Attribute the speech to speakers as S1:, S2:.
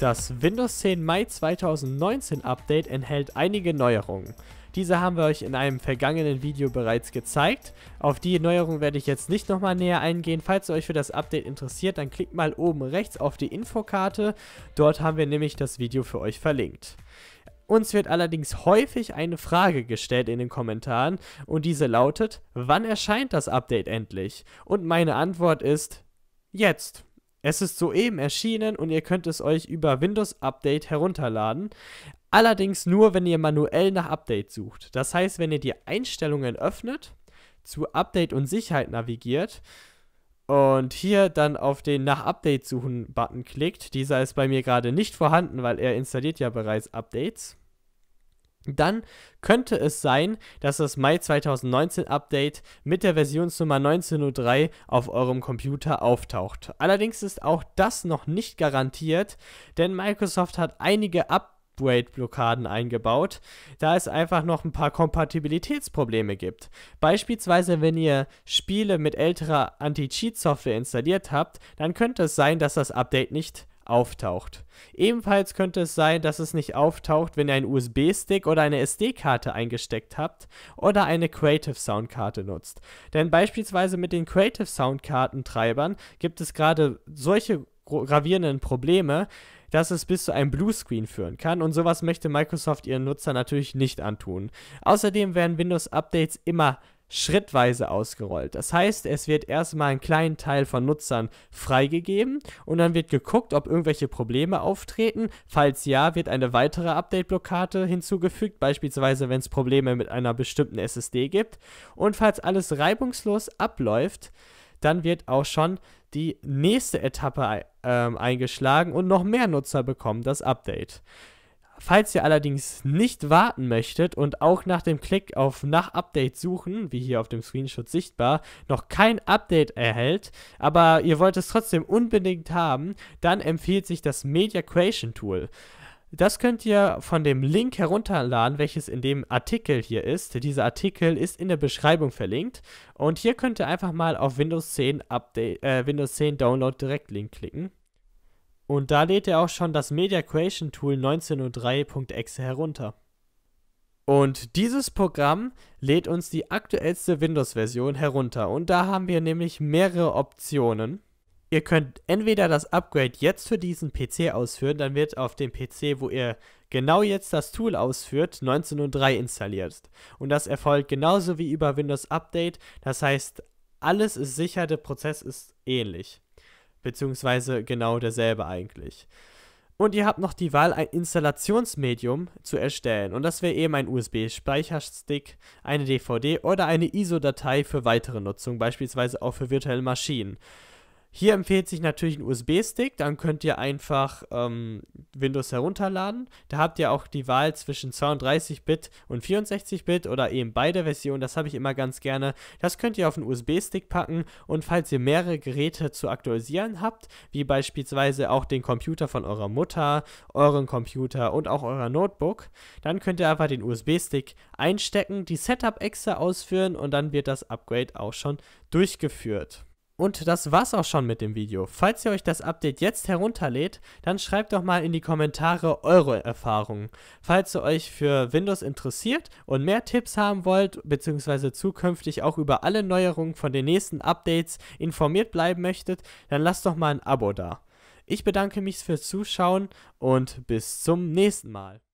S1: Das Windows 10 Mai 2019 Update enthält einige Neuerungen. Diese haben wir euch in einem vergangenen Video bereits gezeigt. Auf die Neuerungen werde ich jetzt nicht nochmal näher eingehen. Falls ihr euch für das Update interessiert, dann klickt mal oben rechts auf die Infokarte. Dort haben wir nämlich das Video für euch verlinkt. Uns wird allerdings häufig eine Frage gestellt in den Kommentaren und diese lautet, wann erscheint das Update endlich? Und meine Antwort ist, jetzt. Es ist soeben erschienen und ihr könnt es euch über Windows Update herunterladen. Allerdings nur, wenn ihr manuell nach Update sucht. Das heißt, wenn ihr die Einstellungen öffnet, zu Update und Sicherheit navigiert und hier dann auf den nach Update suchen Button klickt. Dieser ist bei mir gerade nicht vorhanden, weil er installiert ja bereits Updates dann könnte es sein, dass das Mai 2019 Update mit der Versionsnummer 19.03 auf eurem Computer auftaucht. Allerdings ist auch das noch nicht garantiert, denn Microsoft hat einige Upgrade-Blockaden eingebaut, da es einfach noch ein paar Kompatibilitätsprobleme gibt. Beispielsweise, wenn ihr Spiele mit älterer Anti-Cheat-Software installiert habt, dann könnte es sein, dass das Update nicht auftaucht. Ebenfalls könnte es sein, dass es nicht auftaucht, wenn ihr einen USB-Stick oder eine SD-Karte eingesteckt habt oder eine Creative Sound-Karte nutzt. Denn beispielsweise mit den Creative Sound-Kartentreibern gibt es gerade solche gravierenden Probleme, dass es bis zu einem Bluescreen führen kann und sowas möchte Microsoft ihren Nutzer natürlich nicht antun. Außerdem werden Windows-Updates immer schrittweise ausgerollt. Das heißt, es wird erstmal ein kleinen Teil von Nutzern freigegeben und dann wird geguckt, ob irgendwelche Probleme auftreten. Falls ja, wird eine weitere Update-Blockade hinzugefügt, beispielsweise wenn es Probleme mit einer bestimmten SSD gibt. Und falls alles reibungslos abläuft, dann wird auch schon die nächste Etappe äh, eingeschlagen und noch mehr Nutzer bekommen das Update. Falls ihr allerdings nicht warten möchtet und auch nach dem Klick auf nach Update suchen, wie hier auf dem Screenshot sichtbar, noch kein Update erhält, aber ihr wollt es trotzdem unbedingt haben, dann empfiehlt sich das Media Creation Tool. Das könnt ihr von dem Link herunterladen, welches in dem Artikel hier ist. Dieser Artikel ist in der Beschreibung verlinkt. Und hier könnt ihr einfach mal auf Windows 10, Update, äh, Windows 10 Download Direkt Link klicken. Und da lädt er auch schon das Media Creation Tool 1903.exe herunter. Und dieses Programm lädt uns die aktuellste Windows-Version herunter. Und da haben wir nämlich mehrere Optionen. Ihr könnt entweder das Upgrade jetzt für diesen PC ausführen, dann wird auf dem PC, wo ihr genau jetzt das Tool ausführt, 1903 installiert. Und das erfolgt genauso wie über Windows Update. Das heißt, alles ist sicher, der Prozess ist ähnlich. Beziehungsweise genau derselbe eigentlich. Und ihr habt noch die Wahl, ein Installationsmedium zu erstellen. Und das wäre eben ein USB-Speicherstick, eine DVD oder eine ISO-Datei für weitere Nutzung, beispielsweise auch für virtuelle Maschinen. Hier empfiehlt sich natürlich ein USB-Stick, dann könnt ihr einfach ähm, Windows herunterladen. Da habt ihr auch die Wahl zwischen 32-Bit und 64-Bit oder eben beide Versionen, das habe ich immer ganz gerne. Das könnt ihr auf einen USB-Stick packen und falls ihr mehrere Geräte zu aktualisieren habt, wie beispielsweise auch den Computer von eurer Mutter, euren Computer und auch euer Notebook, dann könnt ihr einfach den USB-Stick einstecken, die Setup-Exe ausführen und dann wird das Upgrade auch schon durchgeführt. Und das war's auch schon mit dem Video. Falls ihr euch das Update jetzt herunterlädt, dann schreibt doch mal in die Kommentare eure Erfahrungen. Falls ihr euch für Windows interessiert und mehr Tipps haben wollt, beziehungsweise zukünftig auch über alle Neuerungen von den nächsten Updates informiert bleiben möchtet, dann lasst doch mal ein Abo da. Ich bedanke mich fürs Zuschauen und bis zum nächsten Mal.